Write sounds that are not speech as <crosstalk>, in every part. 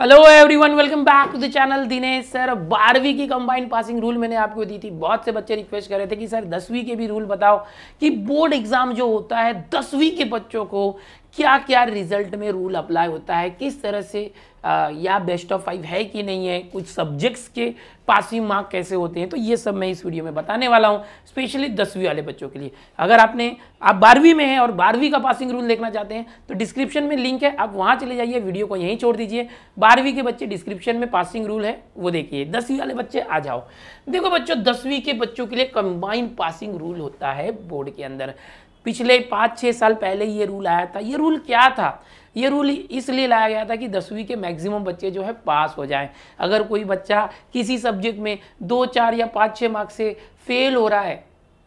Hello everyone welcome back to the channel Dinesh sir बारहवीं की combined passing rule मैंने आपको दी थी बहुत से बच्चे रिक्वेस्ट कर रहे थे कि सर दसवीं के भी रूल बताओ कि बोर्ड एग्जाम जो होता है दसवीं के बच्चों को क्या क्या रिजल्ट में रूल अप्लाई होता है किस तरह से या बेस्ट ऑफ फाइव है कि नहीं है कुछ सब्जेक्ट्स के पासिंग मार्क कैसे होते हैं तो ये सब मैं इस वीडियो में बताने वाला हूँ स्पेशली दसवीं वाले बच्चों के लिए अगर आपने आप बारहवीं में हैं और बारहवीं का पासिंग रूल देखना चाहते हैं तो डिस्क्रिप्शन में लिंक है आप वहाँ चले जाइए वीडियो को यहीं छोड़ दीजिए बारहवीं के बच्चे डिस्क्रिप्शन में पासिंग रूल है वो देखिए दसवीं वाले बच्चे आ जाओ देखो बच्चों दसवीं के बच्चों के लिए कंबाइंड पासिंग रूल होता है बोर्ड के अंदर पिछले पाँच छः साल पहले ये रूल आया था ये रूल क्या था ये रूल इसलिए लाया गया था कि दसवीं के मैक्सिमम बच्चे जो है पास हो जाएं अगर कोई बच्चा किसी सब्जेक्ट में दो चार या पाँच छः मार्क्स से फेल हो रहा है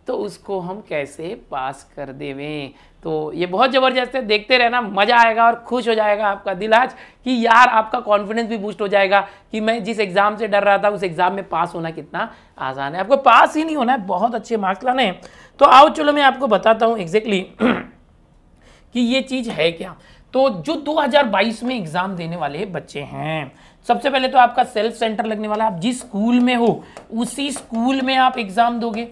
तो उसको हम कैसे पास कर देवें तो ये बहुत ज़बरदस्त है देखते रहना मज़ा आएगा और खुश हो जाएगा आपका दिल आज कि यार आपका कॉन्फिडेंस भी बूस्ट हो जाएगा कि मैं जिस एग्ज़ाम से डर रहा था उस एग्ज़ाम में पास होना कितना आसान है आपको पास ही नहीं होना है बहुत अच्छे मार्क्स लाने हैं तो आओ चलो मैं आपको बताता हूँ एग्जैक्टली <clears throat> कि ये चीज़ है क्या तो जो 2022 में एग्ज़ाम देने वाले बच्चे हैं सबसे पहले तो आपका सेल्फ सेंटर लगने वाला आप जिस स्कूल में हो उसी स्कूल में आप एग्ज़ाम दोगे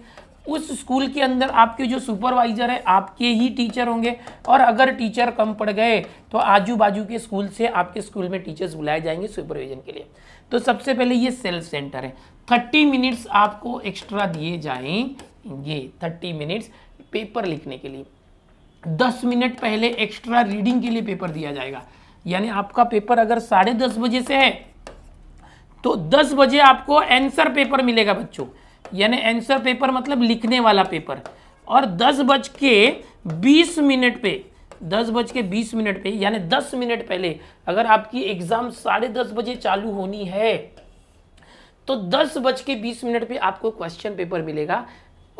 उस स्कूल के अंदर आपके जो सुपरवाइज़र है आपके ही टीचर होंगे और अगर टीचर कम पड़ गए तो आजू बाजू के स्कूल से आपके स्कूल में टीचर्स बुलाए जाएंगे सुपरविजन के लिए तो सबसे पहले ये सेल्फ सेंटर है थर्टी मिनट्स आपको एक्स्ट्रा दिए जाएंगे थर्टी मिनट्स पेपर लिखने के लिए दस मिनट पहले एक्स्ट्रा रीडिंग के लिए पेपर दिया जाएगा यानी आपका पेपर अगर साढ़े दस बजे से है तो दस बजे आपको आंसर पेपर मिलेगा बच्चों यानी आंसर पेपर मतलब लिखने वाला पेपर और दस बज के बीस मिनट पे दस बज के बीस मिनट पे यानी दस मिनट पहले अगर आपकी एग्ज़ाम साढ़े दस बजे चालू होनी है तो दस बज के बीस मिनट पे आपको क्वेश्चन पेपर मिलेगा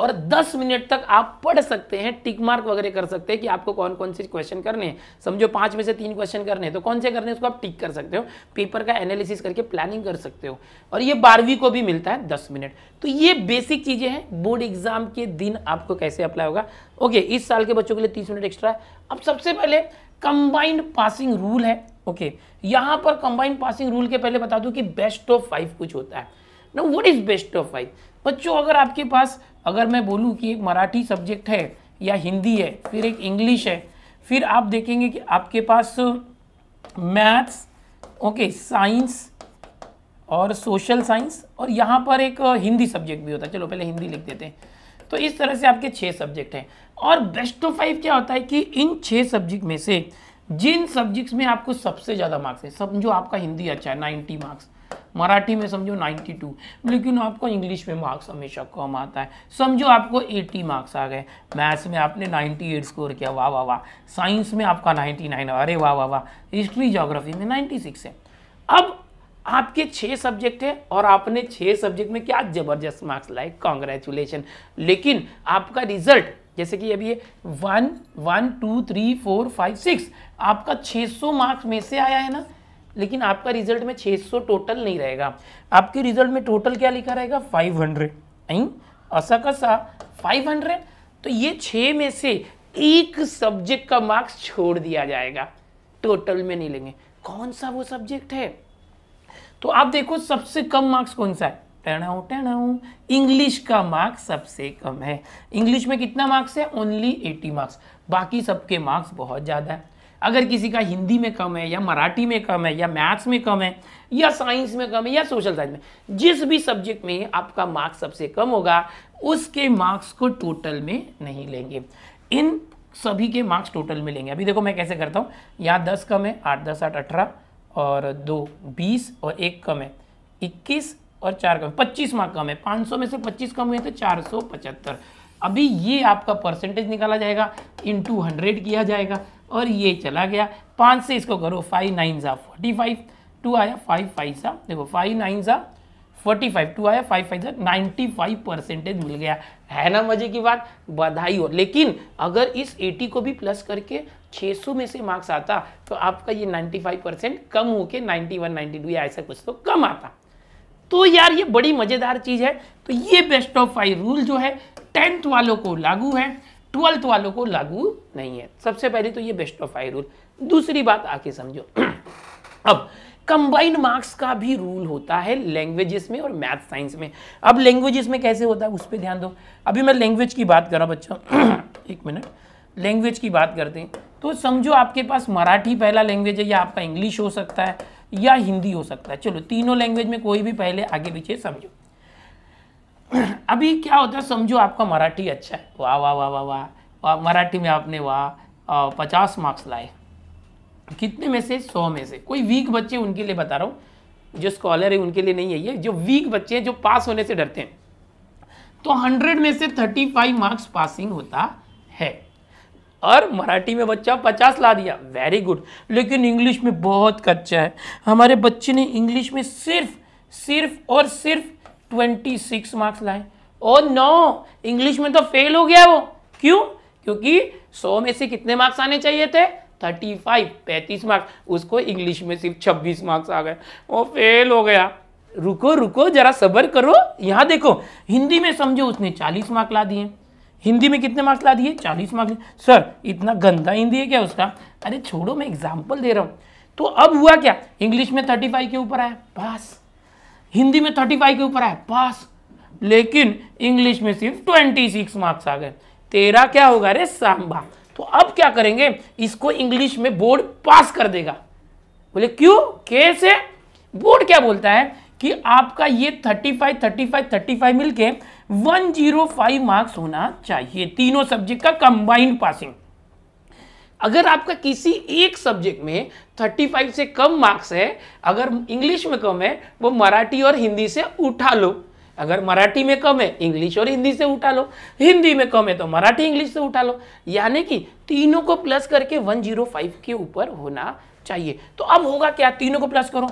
और 10 मिनट तक आप पढ़ सकते हैं टिक मार्क वगैरह कर सकते हैं कि आपको कौन कौन से क्वेश्चन करने हैं समझो पांच में से तीन क्वेश्चन करने हैं तो कौन से करने हैं उसको आप टिक कर सकते हो पेपर का एनालिसिस करके प्लानिंग कर सकते हो और ये बारहवीं को भी मिलता है दस मिनट तो ये बेसिक चीज़ें हैं बोर्ड एग्जाम के दिन आपको कैसे अप्लाई होगा ओके इस साल के बच्चों के लिए तीस मिनट एक्स्ट्रा है अब सबसे पहले कंबाइंड पासिंग रूल है ओके okay. पर कंबाइंड पासिंग रूल के पहले बता दूं कि बेस्ट ऑफ फाइव कुछ होता है ना what is best of five बच्चों अगर आपके पास अगर मैं बोलूँ कि एक मराठी सब्जेक्ट है या हिंदी है फिर एक इंग्लिश है फिर आप देखेंगे कि आपके पास मैथ्स ओके साइंस और सोशल साइंस और यहाँ पर एक हिंदी सब्जेक्ट भी होता है चलो पहले हिंदी लिख देते हैं तो इस तरह से आपके छः सब्जेक्ट हैं और बेस्ट ऑफ फाइव क्या होता है कि इन छः सब्जेक्ट में से जिन सब्जेक्ट्स में आपको सबसे ज़्यादा मार्क्स है समझो आपका हिंदी अच्छा है नाइन्टी मार्क्स मराठी में समझो 92 लेकिन आपको इंग्लिश में मार्क्स हमेशा कम आता है समझो आपको 80 मार्क्स आ गए मैथ्स में आपने 98 स्कोर किया वाह वाह वाह साइंस में आपका 99 अरे वाह वाह वाह हिस्ट्री जोग्राफी में 96 है अब आपके छः सब्जेक्ट हैं और आपने छः सब्जेक्ट में क्या जबरदस्त मार्क्स लाए कॉन्ग्रेचुलेशन लेकिन आपका रिजल्ट जैसे कि अभी ये one one two three four five six आपका 600 मार्क्स में से आया है ना लेकिन आपका रिजल्ट में 600 टोटल नहीं रहेगा आपके रिजल्ट में टोटल क्या लिखा रहेगा 500 हंड्रेड ऐसा कसा 500 तो ये छः में से एक सब्जेक्ट का मार्क्स छोड़ दिया जाएगा टोटल में नहीं लेंगे कौन सा वो सब्जेक्ट है तो आप देखो सबसे कम मार्क्स कौन सा है टणाऊ टणाऊ इंग्लिश का मार्क्स सबसे कम है इंग्लिश में कितना मार्क्स है ओनली 80 मार्क्स बाकी सबके मार्क्स बहुत ज़्यादा है अगर किसी का हिंदी में कम है या मराठी में कम है या मैथ्स में कम है या साइंस में कम है या सोशल साइंस में जिस भी सब्जेक्ट में आपका मार्क्स सबसे कम होगा उसके मार्क्स को टोटल में नहीं लेंगे इन सभी के मार्क्स टोटल में लेंगे अभी देखो मैं कैसे करता हूँ यहाँ दस कम है आठ दस आठ अठारह और दो बीस और एक कम है इक्कीस और चार कम पच्चीस मार्क कम है पाँच सौ में से पच्चीस कम हुए तो चार सौ पचहत्तर अभी ये आपका परसेंटेज निकाला जाएगा इन टू हंड्रेड किया जाएगा और ये चला गया पाँच से इसको करो फाइव नाइन सा फोर्टी फाइव टू आया फाइव फाइव सा देखो फाइव नाइन सा फोर्टी फाइव टू आया फाइव फाइव सा नाइन्टी फाइव परसेंटेज मिल गया है ना मजे की बात बधाई हो लेकिन अगर इस एटी को भी प्लस करके सौ में से मार्क्स आता तो आपका ये फाइव परसेंट कम वन नाइन्टी टू या ऐसा कुछ तो कम आता तो यार ये बड़ी मज़ेदार चीज़ है तो ये बेस्ट ऑफ फाइव रूल जो है टेंथ वालों को लागू है ट्वेल्थ वालों को लागू नहीं है सबसे पहले तो ये बेस्ट ऑफ आई रूल दूसरी बात आके समझो अब कंबाइंड मार्क्स का भी रूल होता है लैंग्वेजेस में और मैथ साइंस में अब लैंग्वेजेस में कैसे होता है उस पर ध्यान दो अभी मैं लैंग्वेज की बात कर रहा बच्चों <clears throat> एक मिनट लैंग्वेज की बात करते हैं तो समझो आपके पास मराठी पहला लैंग्वेज है या आपका इंग्लिश हो सकता है या हिंदी हो सकता है चलो तीनों लैंग्वेज में कोई भी पहले आगे पीछे समझो <coughs> अभी क्या होता है समझो आपका मराठी अच्छा है वाह वाह वाह वाह वाह मराठी में आपने वाह पचास मार्क्स लाए कितने में से सौ में से कोई वीक बच्चे उनके लिए बता रहा हूँ जो स्कॉलर है उनके लिए नहीं है ये जो वीक बच्चे हैं जो पास होने से डरते हैं तो हंड्रेड में से थर्टी फाइव मार्क्स पासिंग होता है और मराठी में बच्चा पचास ला दिया वेरी गुड लेकिन इंग्लिश में बहुत कच्चा है हमारे बच्चे ने इंग्लिश में सिर्फ सिर्फ और सिर्फ ट्वेंटी सिक्स मार्क्स लाए और नो इंग्लिश में तो फेल हो गया वो क्यों क्योंकि सौ में से कितने मार्क्स आने चाहिए थे थर्टी फाइव पैंतीस मार्क्स उसको इंग्लिश में सिर्फ छब्बीस मार्क्स आ गए वो फेल हो गया रुको रुको जरा सबर करो यहाँ देखो हिंदी में समझो उसने चालीस मार्क्स ला दिए हिंदी में कितने मार्क्स ला दिए चालीस मार्क्स सर इतना गंदा हिंदी है क्या उसका अरे छोड़ो मैं एग्जाम्पल दे रहा हूँ तो अब हुआ क्या इंग्लिश में थर्टी फाइव के ऊपर आया बस हिंदी में थर्टी फाइव के ऊपर आया पास लेकिन इंग्लिश में सिर्फ ट्वेंटी सिक्स मार्क्स आ गए तेरा क्या होगा रे सांबा तो अब क्या करेंगे इसको इंग्लिश में बोर्ड पास कर देगा बोले क्यों कैसे बोर्ड क्या बोलता है कि आपका ये thirty thirty thirty five five five मिलकर वन जीरो फाइव मार्क्स होना चाहिए तीनों सब्जेक्ट का कंबाइंड पासिंग अगर आपका किसी एक सब्जेक्ट में 35 से कम मार्क्स है अगर इंग्लिश में कम है वो मराठी और हिंदी से उठा लो अगर मराठी में कम है इंग्लिश और हिंदी से उठा लो हिंदी में कम है तो मराठी इंग्लिश से उठा लो यानी कि तीनों को प्लस करके 105 के ऊपर होना चाहिए तो अब होगा क्या तीनों को प्लस करो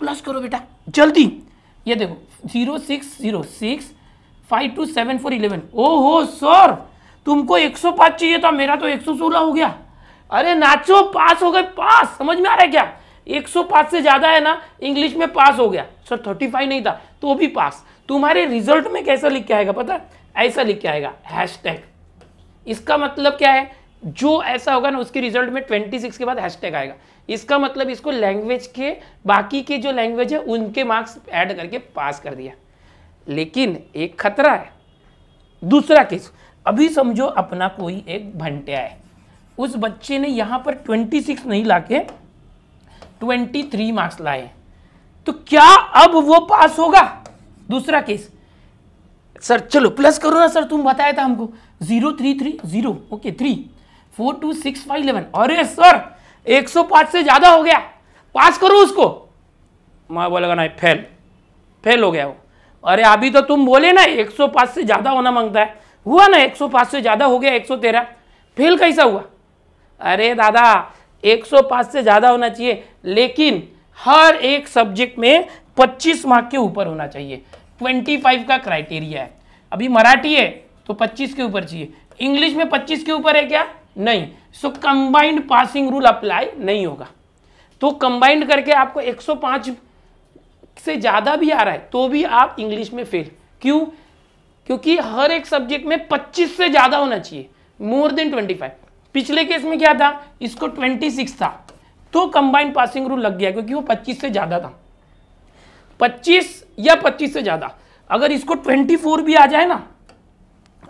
प्लस करो बेटा जल्दी ये देखो zero six zero six five two seven four eleven ओ हो सर तुमको 105 चाहिए था मेरा तो 116 हो गया अरे नाचो पास हो गए पास समझ में आ रहा है क्या 105 से ज़्यादा है ना इंग्लिश में पास हो गया सर 35 नहीं था तो भी पास तुम्हारे रिजल्ट में कैसा लिख के आएगा पता ऐसा लिख के आएगा हैश इसका मतलब क्या है जो ऐसा होगा ना उसके रिजल्ट में 26 के बाद हैश आएगा इसका मतलब इसको लैंग्वेज के बाकी के जो लैंग्वेज है उनके मार्क्स ऐड करके पास कर दिया लेकिन एक खतरा है दूसरा केस अभी समझो अपना कोई एक भंटिया है उस बच्चे ने यहाँ पर ट्वेंटी सिक्स नहीं ला के ट्वेंटी थ्री मार्क्स लाए तो क्या अब वो पास होगा दूसरा केस सर चलो प्लस करो ना सर तुम बताया था हमको zero three three zero okay three four two six five eleven अरे सर एक सौ पांच से ज़्यादा हो गया पास करो उसको मैं बोलेगा नहीं फेल फेल हो गया वो अरे अभी तो तुम बोले ना एक सौ पांच से ज़्यादा होना मांगता है हुआ ना एक सौ पांच से ज़्यादा हो गया एक सौ तेरह फेल कैसा हुआ अरे दादा 105 से ज़्यादा होना चाहिए लेकिन हर एक सब्जेक्ट में 25 मार्क के ऊपर होना चाहिए 25 का क्राइटेरिया है अभी मराठी है तो 25 के ऊपर चाहिए इंग्लिश में 25 के ऊपर है क्या नहीं so combined passing rule apply नहीं होगा तो कंबाइंड करके आपको 105 से ज़्यादा भी आ रहा है तो भी आप इंग्लिश में फेल क्यों क्योंकि हर एक सब्जेक्ट में पच्चीस से ज़्यादा होना चाहिए मोर देन ट्वेंटी पिछले केस में क्या था इसको 26 था तो कंबाइन पासिंग रूल लग गया क्योंकि वो 25 से ज़्यादा था 25 या 25 से ज़्यादा अगर इसको 24 भी आ जाए ना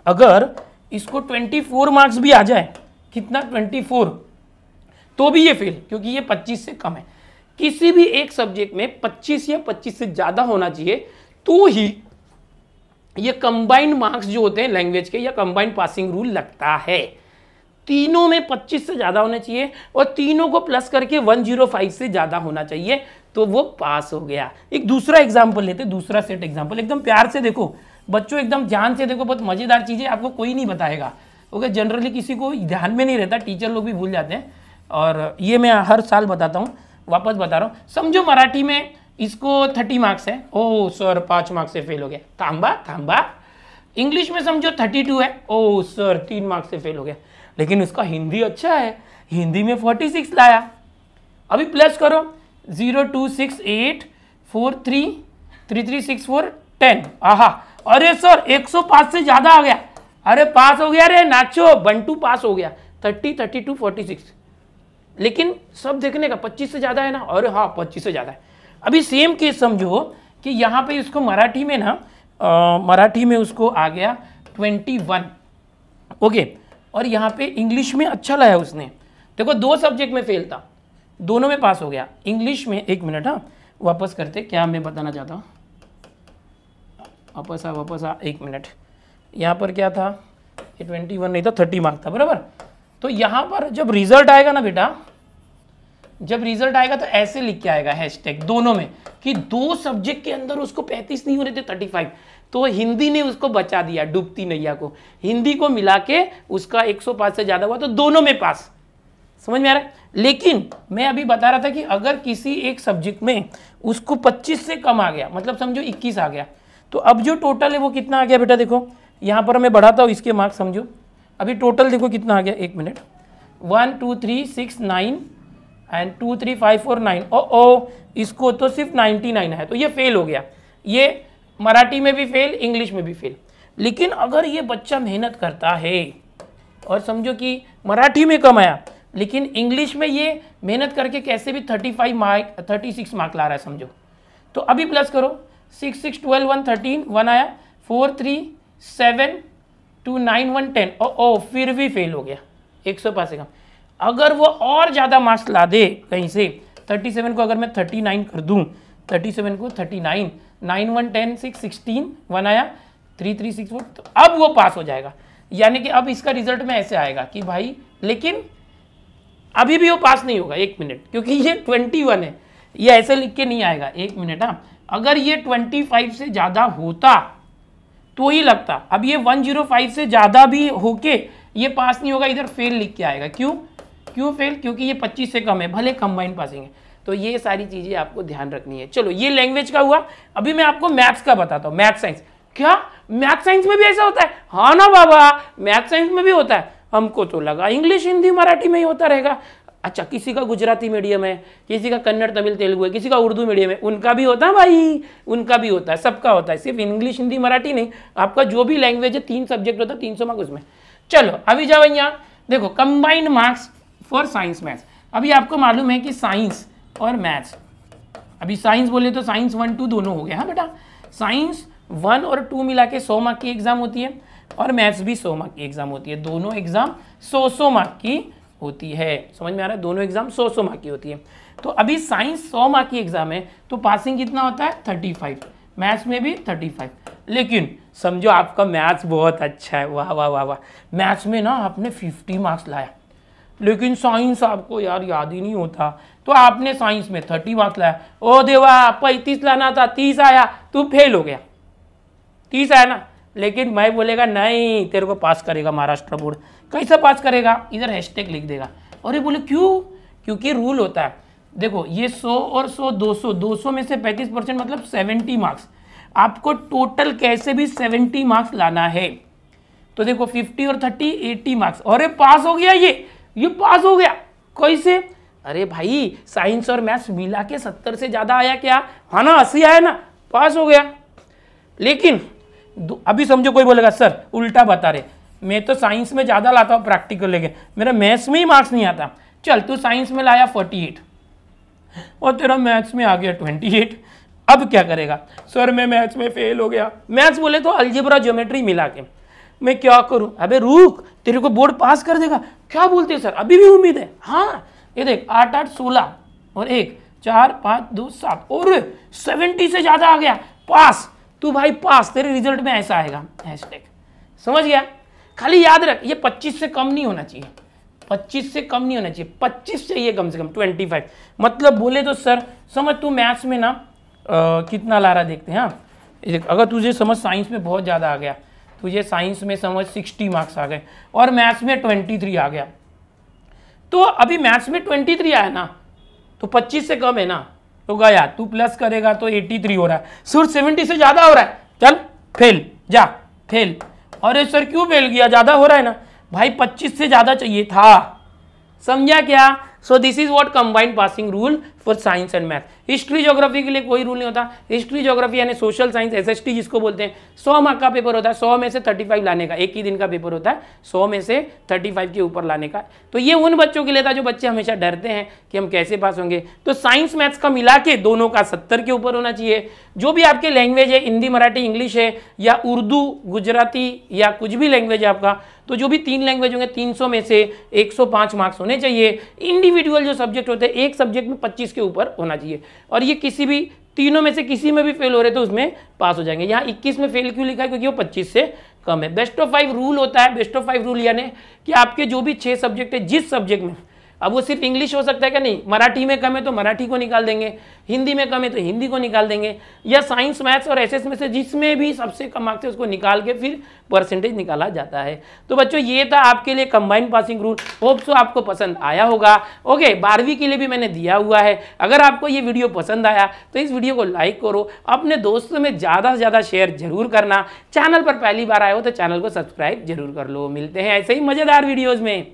अगर इसको 24 मार्क्स भी आ जाए कितना 24 तो भी ये फेल क्योंकि ये 25 से कम है किसी भी एक सब्जेक्ट में 25 या 25 से ज़्यादा होना चाहिए तो ही ये कंबाइंड मार्क्स जो होते हैं लैंग्वेज के या कंबाइंड पासिंग रूल लगता है तीनों में 25 से ज़्यादा होने चाहिए और तीनों को प्लस करके 105 से ज़्यादा होना चाहिए तो वो पास हो गया एक दूसरा एग्जाम्पल लेते दूसरा सेट एग्जाम्पल एकदम प्यार से देखो बच्चों एकदम ध्यान से देखो बहुत मज़ेदार चीज़ें आपको कोई नहीं बताएगा ओके जनरली किसी को ध्यान में नहीं रहता टीचर लोग भी भूल जाते हैं और ये मैं हर साल बताता हूँ वापस बता रहा हूँ समझो मराठी में इसको थर्टी मार्क्स है ओ सर पाँच मार्क्स से फेल हो गया थाम्बा थाम्बा इंग्लिश में समझो थर्टी टू है ओ सर तीन मार्क्स से फेल हो गया लेकिन उसका हिंदी अच्छा है हिंदी में फोर्टी सिक्स लाया अभी प्लस करो zero two six eight four three three three six four ten आहा अरे सर एक सौ पाँच से ज़्यादा आ गया अरे पास हो गया अरे नाचो बंटू पास हो गया thirty thirty two forty six लेकिन सब देखने का पच्चीस से ज़्यादा है ना अरे हाँ पच्चीस से ज़्यादा है अभी सेम केस समझो कि यहाँ पे इसको मराठी में ना मराठी में उसको आ गया ट्वेंटी वन ओके और यहाँ पे इंग्लिश में अच्छा लाया उसने देखो दो सब्जेक्ट में फेल था दोनों में पास हो गया इंग्लिश में एक मिनट हाँ वापस करते क्या मैं बताना चाहता हूँ वापस आ वापस आ एक मिनट यहाँ पर क्या था ये ट्वेंटी वन नहीं था थर्टी मार्क था बराबर तो यहाँ पर जब रिजल्ट आएगा ना बेटा जब रिजल्ट आएगा तो ऐसे लिख के आएगा हैशटैग दोनों में कि दो सब्जेक्ट के अंदर उसको पैंतीस नहीं हो रहे थे थर्टी फाइव तो हिंदी ने उसको बचा दिया डूबती नैया को हिंदी को मिला के उसका 105 से ज़्यादा हुआ तो दोनों में पास समझ में आ रहा है लेकिन मैं अभी बता रहा था कि अगर किसी एक सब्जेक्ट में उसको 25 से कम आ गया मतलब समझो 21 आ गया तो अब जो टोटल है वो कितना आ गया बेटा देखो यहाँ पर मैं बढ़ाता हूँ इसके मार्क्स समझो अभी टोटल देखो कितना आ गया एक minute one two three six nine and two three five four nine ओ ओ इसको तो सिर्फ नाइन्टी नाइन है तो ये फेल हो गया ये मराठी में भी फेल इंग्लिश में भी फेल लेकिन अगर ये बच्चा मेहनत करता है और समझो कि मराठी में कम आया लेकिन इंग्लिश में ये मेहनत करके कैसे भी thirty five mark thirty six mark ला रहा है समझो तो अभी प्लस करो six six twelve one thirteen one आया four three seven two nine one ten ओ ओ फिर भी फेल हो गया एक सौ पास कम अगर वो और ज़्यादा मार्क्स ला दे कहीं से थर्टी सेवन को अगर मैं थर्टी नाइन कर दूँ थर्टी सेवन को thirty nine nine one ten six sixteen one आया थ्री थ्री सिक्स फोर तो अब वो पास हो जाएगा यानी कि अब इसका रिजल्ट में ऐसे आएगा कि भाई लेकिन अभी भी वो पास नहीं होगा एक मिनट क्योंकि ये ट्वेंटी वन है ये ऐसे लिख के नहीं आएगा एक मिनट हाँ अगर ये ट्वेंटी फाइव से ज़्यादा होता तो ही लगता अब ये वन जीरो फाइव से ज़्यादा भी होके ये पास नहीं होगा इधर फेल लिख के आएगा क्यों क्यों फेल क्योंकि ये पच्चीस से कम है भले कंबाइंड पासिंग है तो ये सारी चीज़ें आपको ध्यान रखनी है चलो ये लैंग्वेज का हुआ अभी मैं आपको मैथ्स का बताता हूँ मैथ साइंस क्या मैथ साइंस में भी ऐसा होता है हाँ ना बाबा मैथ साइंस में भी होता है हमको तो लगा इंग्लिश हिंदी मराठी में ही होता रहेगा अच्छा किसी का गुजराती मीडियम है किसी का कन्नड़ तमिल तेलुगु है किसी का उर्दू मीडियम है उनका भी होता है भाई उनका भी होता है सबका होता है सिर्फ इंग्लिश हिंदी मराठी नहीं आपका जो भी लैंग्वेज है तीन सब्जेक्ट होता है तीन सौ मार्क्स उसमें चलो अभी जाओ यहाँ देखो combined marks for science maths अभी आपको मालूम है कि साइंस और मैथ्स अभी साइंस बोले तो साइंस वन टू दोनों हो गया हाँ बेटा साइंस वन और टू मिला के सौ मार्क की एग्ज़ाम होती है और मैथ्स भी सौ मार्क की एग्ज़ाम होती है दोनों एग्ज़ाम सौ सौ मार्क की होती है समझ में आ रहा है दोनों एग्ज़ाम सौ सौ मार्क की होती है तो अभी साइंस सौ मार्क की एग्ज़ाम है तो पासिंग कितना होता है थर्टी फाइव मैथ्स में भी थर्टी फाइव लेकिन समझो आपका मैथ्स बहुत अच्छा है वाह वाह वाह वाह मैथ्स में ना आपने फिफ्टी मार्क्स लाया लेकिन साइंस आपको यार याद ही नहीं होता तो आपने साइंस में थर्टी मार्क्स लाया ओ देवा पैंतीस लाना था तीस आया तू फेल हो गया तीस आया ना लेकिन मैं बोलेगा नहीं तेरे को पास करेगा महाराष्ट्र बोर्ड कैसे पास करेगा इधर हैशटैग लिख देगा अरे बोले क्यों क्योंकि रूल होता है देखो ये सौ और दो सौ दो सौ में से पैंतीस परसेंट मतलब सेवेंटी मार्क्स आपको टोटल कैसे भी सेवेंटी मार्क्स लाना है तो देखो फिफ्टी और थर्टी एट्टी मार्क्स अरे पास हो गया ये ये पास हो गया कैसे अरे भाई साइंस और मैथ्स मिला के सत्तर से ज़्यादा आया क्या हा ना अस्सी आया ना पास हो गया लेकिन अभी समझो कोई बोलेगा सर उल्टा बता रहे मैं तो साइंस में ज़्यादा लाता हूँ प्रैक्टिकल लेके मेरा मैथ्स में ही मार्क्स नहीं आता चल तू साइंस में लाया फोर्टी एट और तेरा मैथ्स में आ गया ट्वेंटी एट अब क्या करेगा सर मैं मैथ्स में फेल हो गया मैथ्स बोले तो अल्जिब्रा ज्योमेट्री मिला के मैं क्या करूं अबे रुक तेरे को बोर्ड पास कर देगा क्या बोलते हैं सर अभी भी उम्मीद है हाँ ये देख आठ आठ सोलह और एक चार पाँच दो सात और सेवेंटी से ज़्यादा आ गया पास तू भाई पास तेरे रिजल्ट में ऐसा आएगा हैशटैग समझ गया खाली याद रख ये पच्चीस से कम नहीं होना चाहिए पच्चीस से कम नहीं होना चाहिए पच्चीस चाहिए कम से कम ट्वेंटी फाइव मतलब बोले तो सर समझ तू मैथ्स में ना आ, कितना ला रहा देखते हैं हाँ अगर तुझे समझ साइंस में बहुत ज़्यादा आ गया तुझे साइंस में समझ सिक्सटी मार्क्स आ गए और मैथ्स में ट्वेंटी थ्री आ गया तो अभी मैथ्स में ट्वेंटी थ्री आया ना तो पच्चीस से कम है ना तो गया तू प्लस करेगा तो एट्टी थ्री हो रहा है सूर सेवेंटी से ज़्यादा हो रहा है चल फेल जा फेल अरे सर क्यों फेल गया ज़्यादा हो रहा है ना भाई पच्चीस से ज़्यादा चाहिए था समझा क्या so this is what combined passing rule for science and math history geography के लिए कोई रूल नहीं होता हिस्ट्री जोग्राफी यानी social science S S T जिसको बोलते हैं सौ मार्क का पेपर होता है सौ में से थर्टी फाइव लाने का एक ही दिन का पेपर होता है सौ में से थर्टी फाइव के ऊपर लाने का तो ये उन बच्चों के लिए था जो बच्चे हमेशा डरते हैं कि हम कैसे पास होंगे तो साइंस मैथ्स का मिला के दोनों का सत्तर के ऊपर होना चाहिए जो भी आपके लैंग्वेज है हिंदी मराठी इंग्लिश है या उर्दू गुजराती या कुछ भी लैंग्वेज है आपका तो जो भी तीन लैंग्वेज होंगे सौ में से पांच मार्क्स होने चाहिए इंडिविजुअल इंडिविजुअल जो सब्जेक्ट होते हैं एक सब्जेक्ट में पच्चीस के ऊपर होना चाहिए और ये किसी भी तीनों में से किसी में भी फेल हो रहे तो उसमें पास हो जाएंगे यहाँ 21 में फेल क्यों लिखा है क्योंकि वो 25 से कम है बेस्ट ऑफ फाइव रूल होता है बेस्ट ऑफ फाइव रूल यानी कि आपके जो भी छः सब्जेक्ट है जिस सब्जेक्ट में अब वो सिर्फ इंग्लिश हो सकता है क्या नहीं मराठी में कम है तो मराठी को निकाल देंगे हिंदी में कम है तो हिंदी को निकाल देंगे या साइंस मैथ्स और एसएस में से जिसमें भी सबसे कम मार्क्स है उसको निकाल के फिर परसेंटेज निकाला जाता है तो बच्चों ये था आपके लिए combined passing rule hope so आपको पसंद आया होगा ओके बारहवीं के लिए भी मैंने दिया हुआ है अगर आपको ये वीडियो पसंद आया तो इस वीडियो को लाइक करो अपने दोस्तों में ज़्यादा से ज़्यादा शेयर जरूर करना चैनल पर पहली बार आए हो तो चैनल को सब्सक्राइब जरूर कर लो मिलते हैं ऐसे ही मज़ेदार वीडियोज़ में